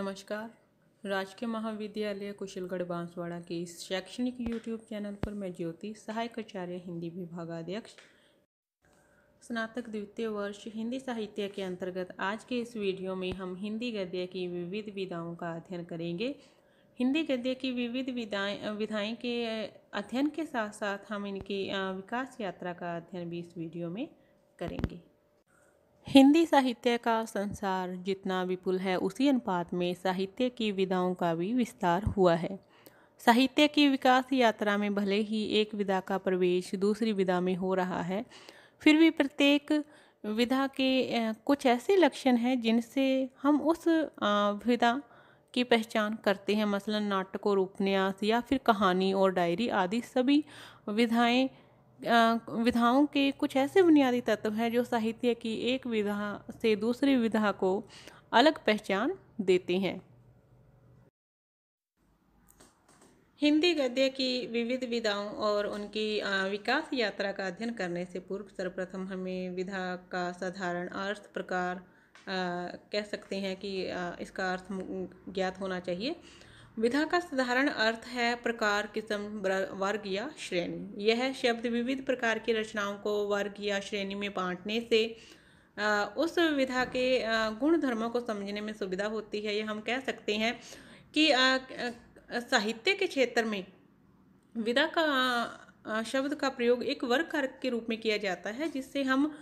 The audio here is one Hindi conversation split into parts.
नमस्कार राजकीय महाविद्यालय कुशलगढ़ बांसवाड़ा के इस शैक्षणिक यूट्यूब चैनल पर मैं ज्योति सहायक आचार्य हिंदी विभागाध्यक्ष स्नातक द्वितीय वर्ष हिंदी साहित्य के अंतर्गत आज के इस वीडियो में हम हिंदी गद्य की विविध विधाओं का अध्ययन करेंगे हिंदी गद्य की विविध विधाएँ विधाएँ के अध्ययन के साथ साथ हम इनकी विकास यात्रा का अध्ययन भी इस वीडियो में करेंगे हिंदी साहित्य का संसार जितना विपुल है उसी अनुपात में साहित्य की विधाओं का भी विस्तार हुआ है साहित्य की विकास यात्रा में भले ही एक विधा का प्रवेश दूसरी विधा में हो रहा है फिर भी प्रत्येक विधा के कुछ ऐसे लक्षण हैं जिनसे हम उस विधा की पहचान करते हैं मसलन नाटक और उपन्यास या फिर कहानी और डायरी आदि सभी विधाएं विधाओं के कुछ ऐसे बुनियादी तत्व हैं जो साहित्य की एक विधा से दूसरी विधा को अलग पहचान देती हैं हिंदी गद्य की विविध विधाओं और उनकी विकास यात्रा का अध्ययन करने से पूर्व सर्वप्रथम हमें विधा का साधारण अर्थ प्रकार कह सकते हैं कि इसका अर्थ ज्ञात होना चाहिए विधा का साधारण अर्थ है प्रकार किस्म वर्ग या श्रेणी यह शब्द विविध प्रकार की रचनाओं को वर्ग या श्रेणी में बांटने से उस विधा के गुण धर्मों को समझने में सुविधा होती है यह हम कह सकते हैं कि साहित्य के क्षेत्र में विधा का शब्द का प्रयोग एक वर्ग कारक के रूप में किया जाता है जिससे हम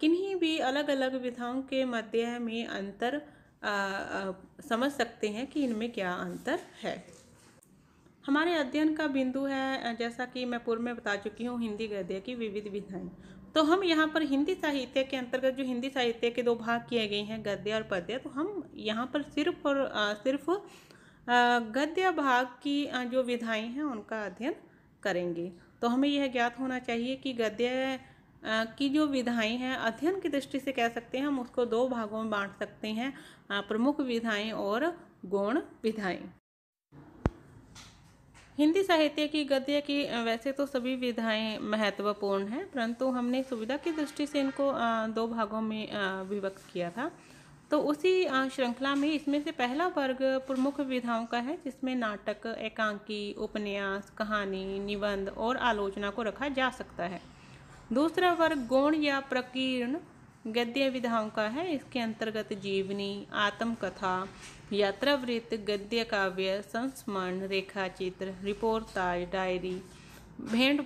किन्हीं भी अलग अलग विधाओं के मध्य में अंतर समझ सकते हैं कि इनमें क्या अंतर है हमारे अध्ययन का बिंदु है जैसा कि मैं पूर्व में बता चुकी हूँ हिंदी गद्य की विविध विधाएं तो हम यहाँ पर हिंदी साहित्य के अंतर्गत जो हिंदी साहित्य के दो भाग किए गए हैं गद्य और पद्य तो हम यहाँ पर सिर्फ और आ, सिर्फ गद्य भाग की जो विधाएं हैं उनका अध्ययन करेंगे तो हमें यह ज्ञात होना चाहिए कि गद्य की जो विधाएं हैं अध्ययन की दृष्टि से कह सकते हैं हम उसको दो भागों में बांट सकते हैं प्रमुख विधाएं और गौण विधाएं हिंदी साहित्य की गद्य की वैसे तो सभी विधाएं महत्वपूर्ण हैं परंतु हमने सुविधा की दृष्टि से इनको दो भागों में विभक्त किया था तो उसी श्रृंखला में इसमें से पहला वर्ग प्रमुख विधाओं का है जिसमें नाटक एकांकी उपन्यास कहानी निबंध और आलोचना को रखा जा सकता है दूसरा वर्ग गौण या प्रकीर्ण गद्य विधाओं का है इसके अंतर्गत जीवनी आत्मकथा यात्रावृत्त गद्य काव्य संस्मरण रेखाचित्र रिपोर्टाज डायरी भेंट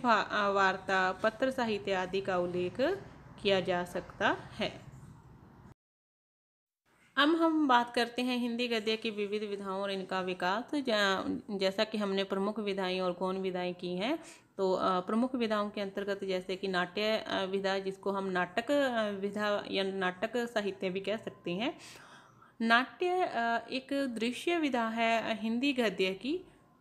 वार्ता पत्र साहित्य आदि का उल्लेख किया जा सकता है अब हम बात करते हैं हिंदी गद्य की विविध विधाओं और इनका विकास जैसा कि हमने प्रमुख विधाएं और गौन विधाएं की हैं तो प्रमुख विधाओं के अंतर्गत जैसे कि नाट्य विधा जिसको हम नाटक विधा या नाटक साहित्य भी कह सकते हैं नाट्य एक दृश्य विधा है हिंदी गद्य की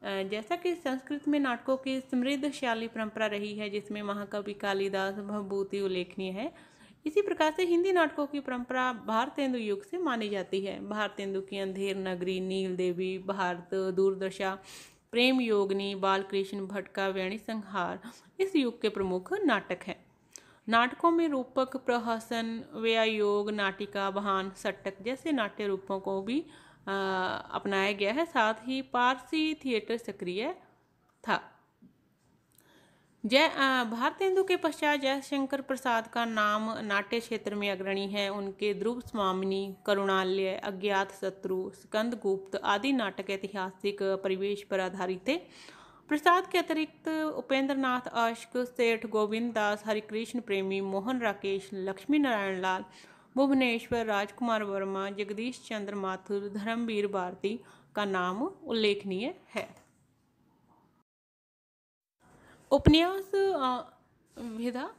जैसा कि संस्कृत में नाटकों की समृद्धशाली परंपरा रही है जिसमें महाकवि कालिदास भवभूति उल्लेखनीय है इसी प्रकार से हिंदी नाटकों की परंपरा भारतेंदु युग से मानी जाती है भारतेंदु की अंधेर नगरी नील देवी भारत दूरदशा प्रेम योगनी बालकृष्ण कृष्ण भटका वैणी संहार इस युग के प्रमुख नाटक हैं नाटकों में रूपक प्रहसन योग नाटिका बहान सट्टक जैसे नाट्य रूपों को भी आ, अपनाया गया है साथ ही पारसी थिएटर सक्रिय था जय हिंदू के पश्चात जयशंकर प्रसाद का नाम नाट्य क्षेत्र में अग्रणी है उनके ध्रुव स्वामिनी करुणालय अज्ञात शत्रु स्कंदगुप्त आदि नाटक ऐतिहासिक परिवेश पर आधारित थे प्रसाद के अतिरिक्त उपेंद्र नाथ अश्क सेठ गोविंद दास हरिकृष्ण प्रेमी मोहन राकेश लक्ष्मी नारायण लाल भुवनेश्वर राजकुमार वर्मा जगदीश चंद्र माथुर धर्मवीर भारती का नाम उल्लेखनीय है उपन्यास विधा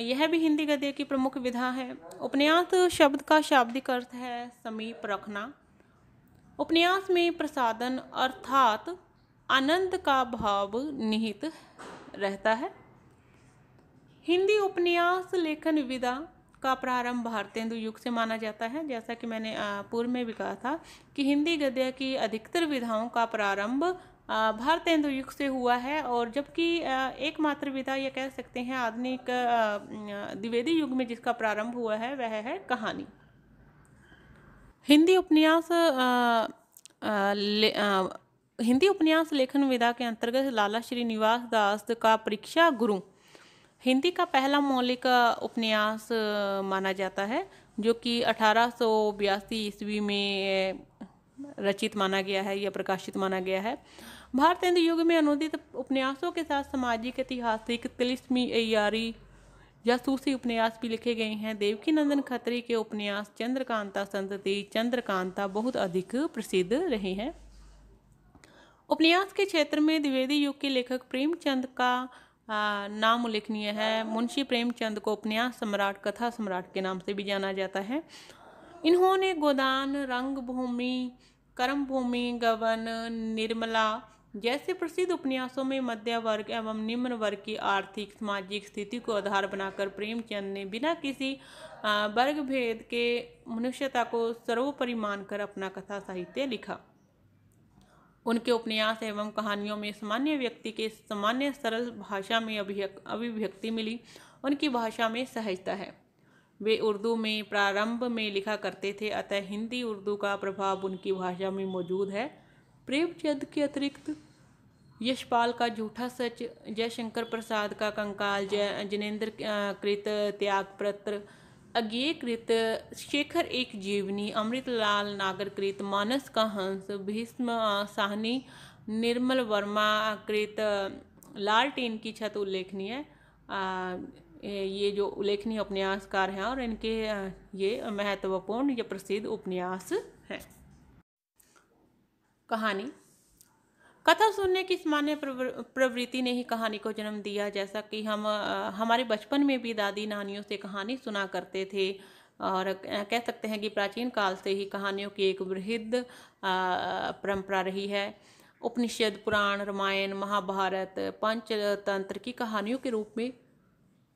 यह भी हिंदी गद्य की प्रमुख विधा है उपन्यास शब्द का शाब्दिक अर्थ है समीप रखना उपन्यास में प्रसादन अर्थात आनंद का भाव निहित रहता है हिंदी उपन्यास लेखन विधा का प्रारंभ भारतेंदु युग से माना जाता है जैसा कि मैंने पूर्व में भी कहा था कि हिंदी गद्य की अधिकतर विधाओं का प्रारंभ भारत तेंदु युग से हुआ है और जबकि एकमात्र विधा यह कह सकते हैं आधुनिक द्विवेदी युग में जिसका प्रारंभ हुआ है वह है कहानी हिंदी उपन्यास हिंदी उपन्यास लेखन विधा के अंतर्गत लाला श्रीनिवास दास का परीक्षा गुरु हिंदी का पहला मौलिक उपन्यास माना जाता है जो कि अठारह ईस्वी में रचित माना गया है या प्रकाशित माना गया है भारतेंद्र युग में अनुदित उपन्यासों के साथ सामाजिक ऐतिहासिक तिलिस्मी अयारी जासूसी उपन्यास भी लिखे गए हैं देवकी नंदन खत्री के उपन्यास चंद्रकांता संतति चंद्रकांता बहुत अधिक प्रसिद्ध रहे हैं उपन्यास के क्षेत्र में द्विवेदी युग के लेखक प्रेमचंद का आ, नाम उल्लेखनीय है मुंशी प्रेमचंद को उपन्यास सम्राट कथा सम्राट के नाम से भी जाना जाता है इन्होंने गोदान रंगभूमि कर्मभूमि गवन निर्मला जैसे प्रसिद्ध उपन्यासों में मध्य वर्ग एवं निम्न वर्ग की आर्थिक सामाजिक स्थिति को आधार बनाकर प्रेमचंद ने बिना किसी वर्ग भेद के मनुष्यता को सर्वोपरि मानकर अपना कथा साहित्य लिखा उनके उपन्यास एवं कहानियों में सामान्य व्यक्ति के सामान्य सरल भाषा में अभिव्यक्ति मिली उनकी भाषा में सहजता है वे उर्दू में प्रारंभ में लिखा करते थे अतः हिंदी उर्दू का प्रभाव उनकी भाषा में मौजूद है प्रेमचंद के अतिरिक्त यशपाल का झूठा सच जयशंकर प्रसाद का कंकाल जय जनेन्द्र कृत पत्र अज्ञे कृत शेखर एक जीवनी अमृतलाल नागर कृत मानस का हंस भीष्म साहनी निर्मल वर्मा कृत लाल टीन की छत उल्लेखनीय ये जो उल्लेखनीय उपन्यासकार हैं और इनके ये महत्वपूर्ण या प्रसिद्ध उपन्यास हैं कहानी कथा सुनने की सामान्य प्रवृत्ति ने ही कहानी को जन्म दिया जैसा कि हम हमारे बचपन में भी दादी नानियों से कहानी सुना करते थे और कह सकते हैं कि प्राचीन काल से ही कहानियों की एक वृहद परंपरा रही है उपनिषद पुराण रामायण महाभारत पंचतंत्र की कहानियों के रूप में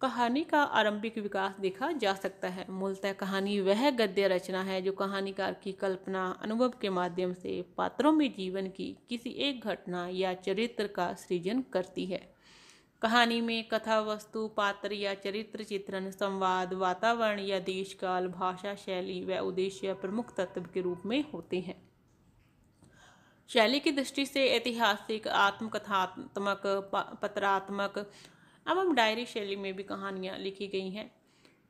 कहानी का आरंभिक विकास देखा जा सकता है मूलतः कहानी वह गद्य रचना है जो कहानीकार की कल्पना अनुभव के माध्यम से पात्रों में जीवन की किसी एक घटना या चरित्र का सृजन करती है कहानी में कथा वस्तु पात्र या चरित्र चित्रण संवाद वातावरण या देश काल भाषा शैली व उद्देश्य प्रमुख तत्व के रूप में होते हैं शैली की दृष्टि से ऐतिहासिक आत्मकथात्मक पत्रात्मक एवं डायरी शैली में भी कहानियाँ लिखी गई हैं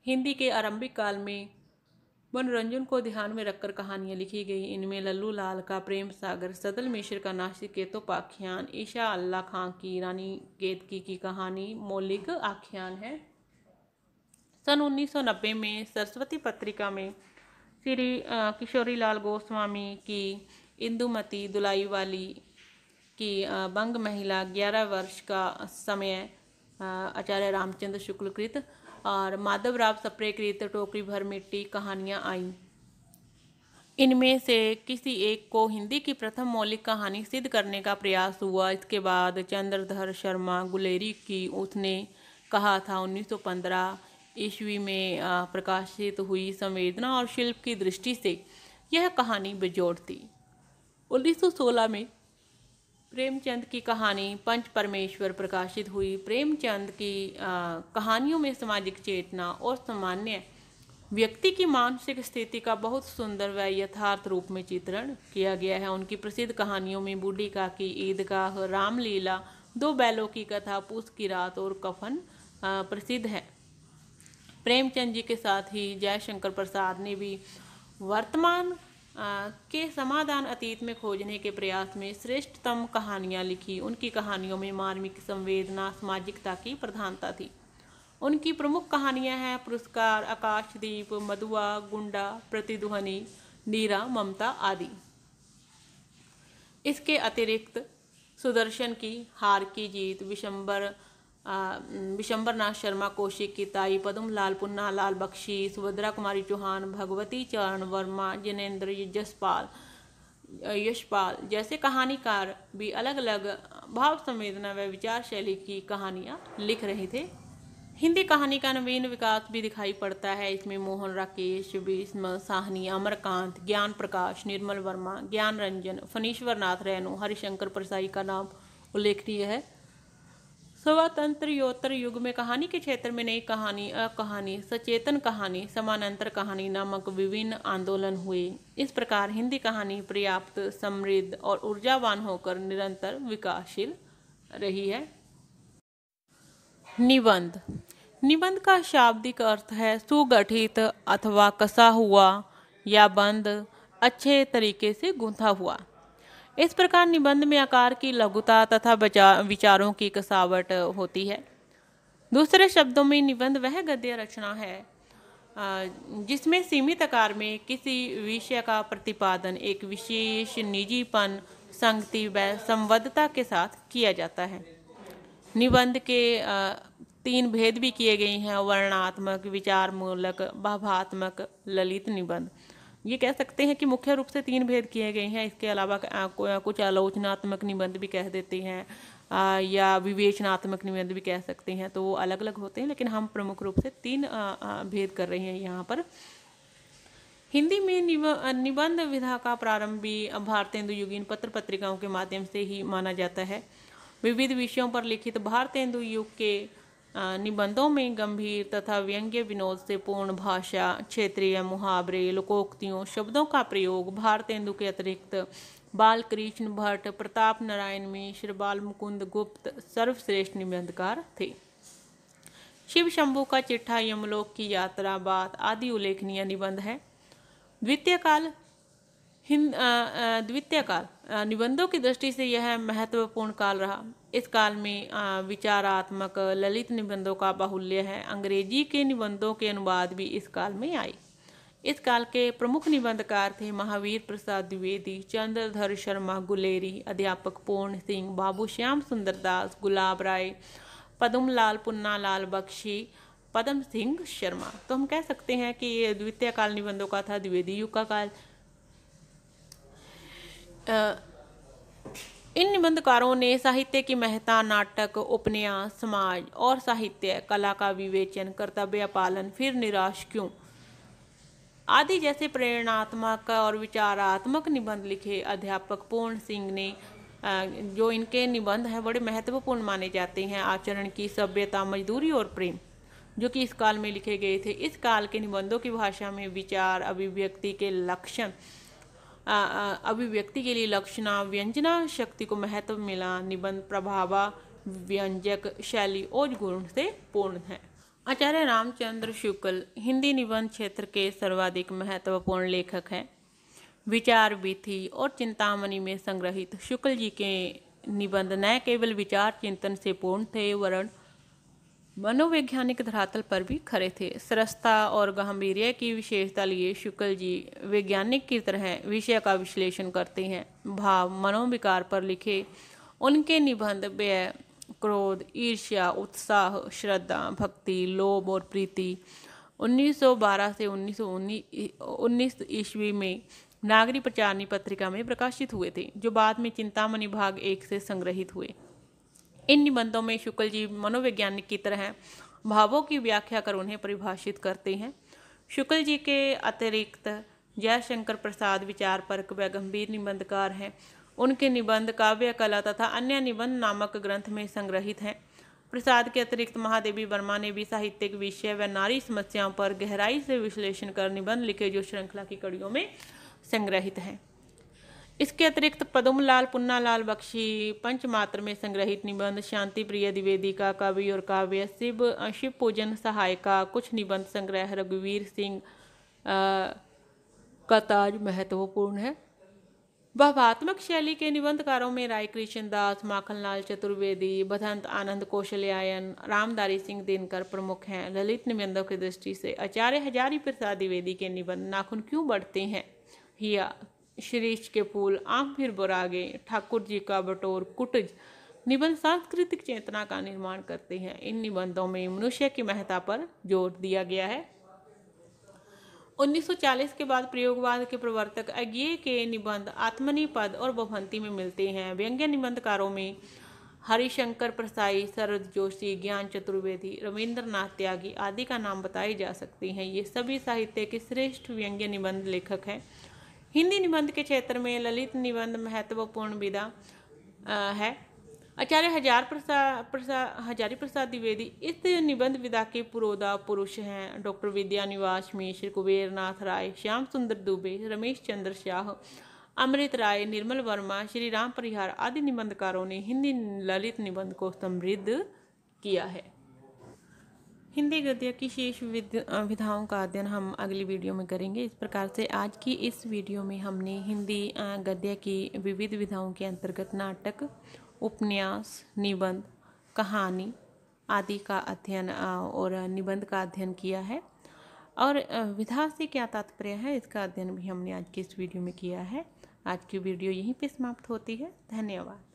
हिंदी के आरंभिक काल में मनोरंजन को ध्यान में रखकर कहानियाँ लिखी गई इनमें लल्लू लाल का प्रेम सागर सदल मिश्र का नासिक तो पाख्यान ईशा अल्लाह खां की रानी केतकी की कहानी मौलिक आख्यान है सन 1990 में सरस्वती पत्रिका में श्री किशोरी लाल गोस्वामी की इंदुमती दुलाई वाली की बंग महिला ग्यारह वर्ष का समय आचार्य रामचंद्र शुक्ल कृत और माधव राव सप्रे कृत टोकरी भर मिट्टी कहानियाँ आईं इनमें से किसी एक को हिंदी की प्रथम मौलिक कहानी सिद्ध करने का प्रयास हुआ इसके बाद चंद्रधर शर्मा गुलेरी की उसने कहा था 1915 ईस्वी में प्रकाशित हुई संवेदना और शिल्प की दृष्टि से यह कहानी बेजोड़ थी 1916 में प्रेमचंद की कहानी पंच परमेश्वर प्रकाशित हुई प्रेमचंद की आ, कहानियों में सामाजिक चेतना और सामान्य व्यक्ति की मानसिक स्थिति का बहुत सुंदर व यथार्थ रूप में चित्रण किया गया है उनकी प्रसिद्ध कहानियों में बूढ़ी का की ईदगाह रामलीला दो बैलों की कथा पुष की रात और कफन प्रसिद्ध है प्रेमचंद जी के साथ ही जयशंकर प्रसाद ने भी वर्तमान के समाधान अतीत में खोजने के प्रयास में श्रेष्ठतम कहानियाँ लिखी उनकी कहानियों में मार्मिक संवेदना सामाजिकता की प्रधानता थी उनकी प्रमुख कहानियाँ हैं पुरस्कार आकाशदीप मधुआ गुंडा प्रतिध्वनि नीरा ममता आदि इसके अतिरिक्त सुदर्शन की हार की जीत विशंबर विशंबर नाथ शर्मा कौशिक की ताई पदम लाल पुन्ना लाल बख्शी सुभद्रा कुमारी चौहान भगवती चरण वर्मा जिनेन्द्र जसपाल यशपाल जैसे कहानीकार भी अलग अलग भाव संवेदना व विचार शैली की कहानियाँ लिख रहे थे हिंदी कहानी का नवीन विकास भी दिखाई पड़ता है इसमें मोहन राकेश भीष्म साहनी अमरकांत ज्ञान प्रकाश निर्मल वर्मा ज्ञान रंजन फनीश्वर नाथ रैनो हरिशंकर प्रसाई का नाम उल्लेखनीय है स्वतंत्र योत्तर युग में कहानी के क्षेत्र में नई कहानी अकहानी सचेतन कहानी समानांतर कहानी नामक विभिन्न आंदोलन हुए इस प्रकार हिंदी कहानी पर्याप्त समृद्ध और ऊर्जावान होकर निरंतर विकासशील रही है निबंध निबंध का शाब्दिक अर्थ है सुगठित अथवा कसा हुआ या बंद अच्छे तरीके से गूंथा हुआ इस प्रकार निबंध में आकार की लघुता तथा विचारों की कसावट होती है दूसरे शब्दों में निबंध वह गद्य रचना है जिसमें सीमित आकार में किसी विषय का प्रतिपादन एक विशेष निजीपन संगति व संबद्धता के साथ किया जाता है निबंध के तीन भेद भी किए गए हैं वर्णात्मक विचारमूलक भावात्मक ललित निबंध ये कह सकते हैं कि मुख्य रूप से तीन भेद किए गए हैं इसके अलावा कुछ आलोचनात्मक निबंध भी कह देते हैं आ, या विवेचनात्मक निबंध भी कह सकते हैं तो वो अलग अलग होते हैं लेकिन हम प्रमुख रूप से तीन भेद कर रहे हैं यहाँ पर हिंदी में निबंध विधा का प्रारंभ भी भारतेंदु युगीन पत्र पत्रिकाओं के माध्यम से ही माना जाता है विविध विषयों पर लिखित भारतेंदु युग के निबंधों में गंभीर तथा व्यंग्य विनोद से पूर्ण भाषा क्षेत्रीय मुहावरे लोकोक्तियों शब्दों का प्रयोग भारतेंदु के अतिरिक्त बाल कृष्ण भट्ट प्रताप नारायण मिश्र बाल मुकुंद गुप्त सर्वश्रेष्ठ निबंधकार थे शिव शंभु का चिट्ठा यमलोक की यात्रा बात आदि उल्लेखनीय निबंध है द्वितीय काल हिंद द्वितीय काल निबंधों की दृष्टि से यह महत्वपूर्ण काल रहा इस काल में विचारात्मक ललित निबंधों का बाहुल्य है अंग्रेजी के निबंधों के अनुवाद भी इस काल में आए इस काल के प्रमुख निबंधकार थे महावीर प्रसाद द्विवेदी चंद्रधर शर्मा गुलेरी अध्यापक पूर्ण सिंह बाबू श्याम सुंदर दास गुलाब राय पुन्ना लाल बख्शी पदम सिंह शर्मा तो हम कह सकते हैं कि ये द्वितीय काल निबंधों का था द्विवेदी युग का काल आ, इन निबंधकारों ने साहित्य की महत्ता नाटक उपन्यास समाज और साहित्य कला का विवेचन कर्तव्य पालन फिर निराश क्यों आदि जैसे प्रेरणात्मक और विचारात्मक निबंध लिखे अध्यापक पूर्ण सिंह ने जो इनके निबंध हैं बड़े महत्वपूर्ण माने जाते हैं आचरण की सभ्यता मजदूरी और प्रेम जो कि इस काल में लिखे गए थे इस काल के निबंधों की भाषा में विचार अभिव्यक्ति के लक्षण अभिव्यक्ति के लिए लक्षणा व्यंजना शक्ति को महत्व मिला निबंध प्रभाव व्यंजक शैली और गुण से पूर्ण है आचार्य रामचंद्र शुक्ल हिंदी निबंध क्षेत्र के सर्वाधिक महत्वपूर्ण लेखक हैं विचार विधि और चिंतामणि में संग्रहित शुक्ल जी के निबंध न केवल विचार चिंतन से पूर्ण थे वरण मनोवैज्ञानिक धरातल पर भी खड़े थे सरसता और गंभीर्य की विशेषता लिए शुक्ल जी वैज्ञानिक की तरह विषय का विश्लेषण करते हैं भाव मनोविकार पर लिखे उनके निबंध व्यय क्रोध ईर्ष्या उत्साह श्रद्धा भक्ति लोभ और प्रीति 1912 से 1919 ईस्वी में नागरी प्रचारणी पत्रिका में प्रकाशित हुए थे जो बाद में चिंतामणि भाग एक से संग्रहित हुए इन निबंधों में शुक्ल जी मनोवैज्ञानिक की तरह भावों की व्याख्या कर उन्हें परिभाषित करते हैं शुक्ल जी के अतिरिक्त जयशंकर प्रसाद विचार परक व गंभीर निबंधकार हैं उनके निबंध काव्य कला तथा अन्य निबंध नामक ग्रंथ में संग्रहित हैं प्रसाद के अतिरिक्त महादेवी वर्मा ने भी साहित्यिक विषय व नारी समस्याओं पर गहराई से विश्लेषण कर निबंध लिखे जो श्रृंखला की कड़ियों में संग्रहित हैं इसके अतिरिक्त पुन्ना पुन्नालाल बख्शी पंचमात्र में संग्रहित निबंध शांति प्रिय द्विवेदी का कवि और काव्य शिव शिव पूजन सहायिका कुछ निबंध संग्रह रघुवीर सिंह का ताज महत्वपूर्ण है भावात्मक शैली के निबंधकारों में राय कृष्ण दास माखनलाल चतुर्वेदी बधंत आनंद कौशल्यायन रामदारी सिंह दिनकर प्रमुख हैं ललित निबंधों की दृष्टि से आचार्य हजारी प्रसाद द्विवेदी के निबंध नाखून क्यों बढ़ते हैं हिया श्रीष के फूल आम फिर बोरागे ठाकुर जी का बटोर कुटज निबंध सांस्कृतिक चेतना का निर्माण करते हैं इन निबंधों में मनुष्य की महत्ता पर जोर दिया गया है 1940 के बाद प्रयोगवाद के प्रवर्तक अज्ञे के निबंध पद और बभंती में मिलते हैं व्यंग्य निबंधकारों में हरिशंकर प्रसाई शरद जोशी ज्ञान चतुर्वेदी नाथ त्यागी आदि का नाम बताए जा सकते हैं ये सभी साहित्य के श्रेष्ठ व्यंग्य निबंध लेखक हैं हिंदी निबंध के क्षेत्र में ललित निबंध महत्वपूर्ण विधा है आचार्य हजार प्रसाद प्रसाद हजारी प्रसाद द्विवेदी इस निबंध विधा के पुरोदा पुरुष हैं डॉक्टर विद्या निवास मिश्र कुबेरनाथ राय श्याम सुंदर दुबे रमेश चंद्र शाह अमृत राय निर्मल वर्मा श्री राम परिहार आदि निबंधकारों ने हिंदी ललित निबंध को समृद्ध किया है हिंदी गद्य की शेष विधाओं का अध्ययन हम अगली वीडियो में करेंगे इस प्रकार से आज की इस वीडियो में हमने हिंदी गद्य की विविध विधाओं के अंतर्गत नाटक उपन्यास निबंध कहानी आदि का अध्ययन और निबंध का अध्ययन किया है और विधा से क्या तात्पर्य है इसका अध्ययन भी हमने आज की इस वीडियो में किया है आज की वीडियो यहीं पर समाप्त होती है धन्यवाद